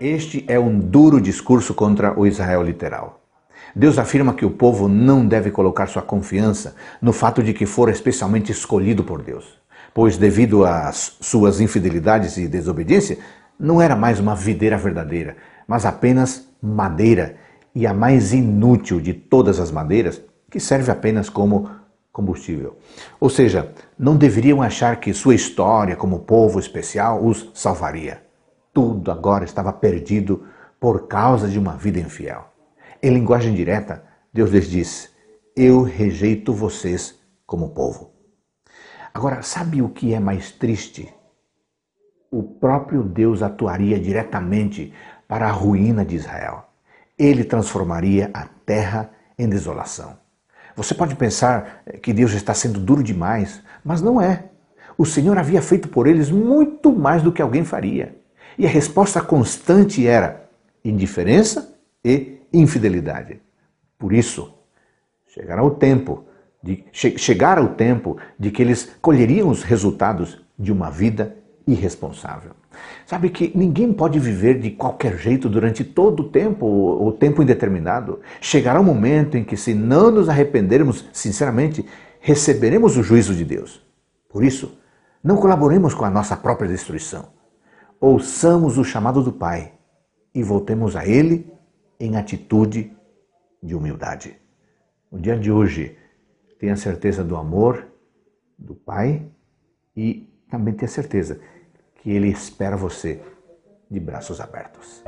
Este é um duro discurso contra o Israel literal. Deus afirma que o povo não deve colocar sua confiança no fato de que for especialmente escolhido por Deus, pois, devido às suas infidelidades e desobediência, não era mais uma videira verdadeira, mas apenas madeira, e a mais inútil de todas as madeiras, que serve apenas como combustível. Ou seja, não deveriam achar que sua história como povo especial os salvaria. Tudo agora estava perdido por causa de uma vida infiel. Em linguagem direta, Deus lhes diz: Eu rejeito vocês como povo. Agora, sabe o que é mais triste? O próprio Deus atuaria diretamente para a ruína de Israel. Ele transformaria a terra em desolação. Você pode pensar que Deus está sendo duro demais, mas não é. O Senhor havia feito por eles muito mais do que alguém faria. E a resposta constante era indiferença e infidelidade. Por isso, chegará o tempo de che, chegar o tempo de que eles colheriam os resultados de uma vida irresponsável. Sabe que ninguém pode viver de qualquer jeito durante todo o tempo, ou tempo indeterminado. Chegará um momento em que, se não nos arrependermos sinceramente, receberemos o juízo de Deus. Por isso, não colaboremos com a nossa própria destruição ouçamos o chamado do Pai e voltemos a Ele em atitude de humildade. No dia de hoje, tenha certeza do amor do Pai e também tenha certeza que Ele espera você de braços abertos.